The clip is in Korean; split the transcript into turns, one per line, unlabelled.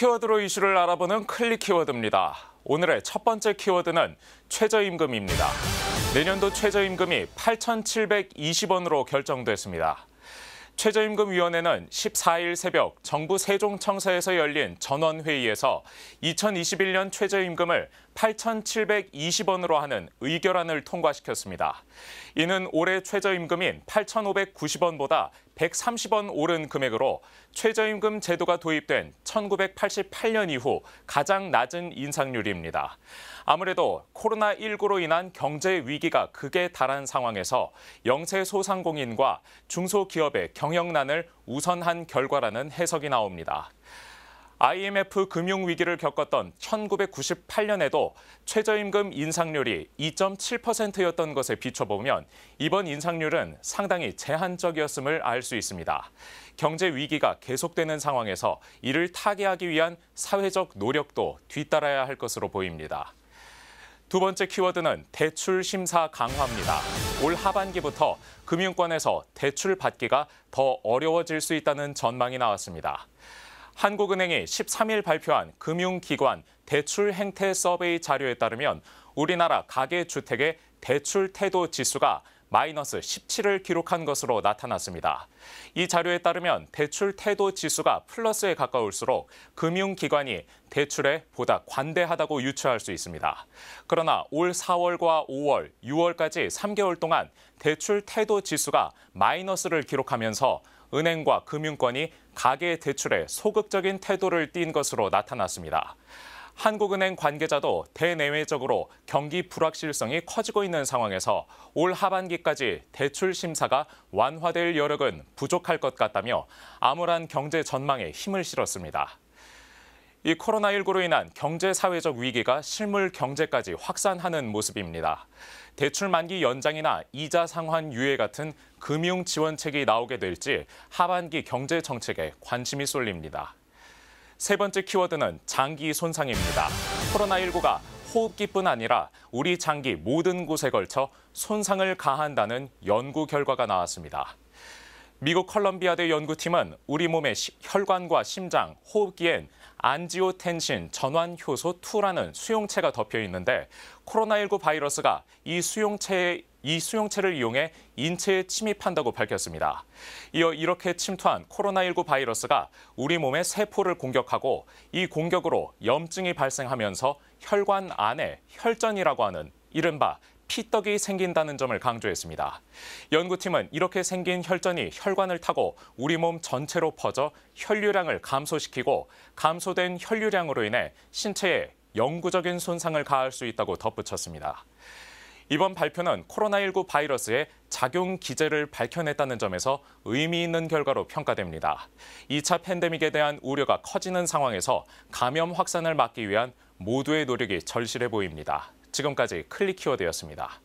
키워드로 이슈를 알아보는 클릭 키워드입니다. 오늘의 첫 번째 키워드는 최저임금입니다. 내년도 최저임금이 8,720원으로 결정됐습니다. 최저임금위원회는 14일 새벽 정부 세종청사에서 열린 전원회의에서 2021년 최저임금을 8,720원으로 하는 의결안을 통과시켰습니다. 이는 올해 최저임금인 8,590원보다 130원 오른 금액으로 최저임금 제도가 도입된 1988년 이후 가장 낮은 인상률입니다. 아무래도 코로나19로 인한 경제 위기가 극에 달한 상황에서 영세소상공인과 중소기업의 경영난을 우선한 결과라는 해석이 나옵니다. IMF 금융위기를 겪었던 1998년에도 최저임금 인상률이 2.7%였던 것에 비춰보면 이번 인상률은 상당히 제한적이었음을 알 수 있습니다. 경제 위기가 계속되는 상황에서 이를 타개하기 위한 사회적 노력도 뒤따라야 할 것으로 보입니다. 두 번째 키워드는 대출 심사 강화입니다. 올 하반기부터 금융권에서 대출 받기가 더 어려워질 수 있다는 전망이 나왔습니다. 한국은행이 13일 발표한 금융기관 대출 행태 서베이 자료에 따르면 우리나라 가계주택의 대출 태도 지수가 마이너스 17을 기록한 것으로 나타났습니다. 이 자료에 따르면 대출 태도 지수가 플러스에 가까울수록 금융기관이 대출에 보다 관대하다고 유추할 수 있습니다. 그러나 올 4월과 5월, 6월까지 3개월 동안 대출 태도 지수가 마이너스를 기록하면서 은행과 금융권이 가계 대출에 소극적인 태도를 띈 것으로 나타났습니다. 한국은행 관계자도 대내외적으로 경기 불확실성이 커지고 있는 상황에서 올 하반기까지 대출 심사가 완화될 여력은 부족할 것 같다며 암울한 경제 전망에 힘을 실었습니다. 이 코로나19로 인한 경제사회적 위기가 실물 경제까지 확산하는 모습입니다. 대출 만기 연장이나 이자 상환 유예 같은 금융 지원책이 나오게 될지 하반기 경제 정책에 관심이 쏠립니다. 세 번째 키워드는 장기 손상입니다. 코로나19가 호흡기뿐 아니라 우리 장기 모든 곳에 걸쳐 손상을 가한다는 연구 결과가 나왔습니다. 미국 컬럼비아대 연구팀은 우리 몸의 혈관과 심장, 호흡기엔 안지오텐신 전환 효소 2라는 수용체가 덮여 있는데 코로나19 바이러스가 이수용체이 수용체를 이용해 인체에 침입한다고 밝혔습니다. 이어 이렇게 침투한 코로나19 바이러스가 우리 몸의 세포를 공격하고 이 공격으로 염증이 발생하면서 혈관 안에 혈전이라고 하는 이른바 피떡이 생긴다는 점을 강조했습니다. 연구팀은 이렇게 생긴 혈전이 혈관을 타고 우리 몸 전체로 퍼져 혈류량을 감소시키고 감소된 혈류량으로 인해 신체에 영구적인 손상을 가할 수 있다고 덧붙였습니다. 이번 발표는 코로나19 바이러스의 작용 기제를 밝혀냈다는 점에서 의미 있는 결과로 평가됩니다. 2차 팬데믹에 대한 우려가 커지는 상황에서 감염 확산을 막기 위한 모두의 노력이 절실해 보입니다. 지금까지 클릭 키워드였습니다.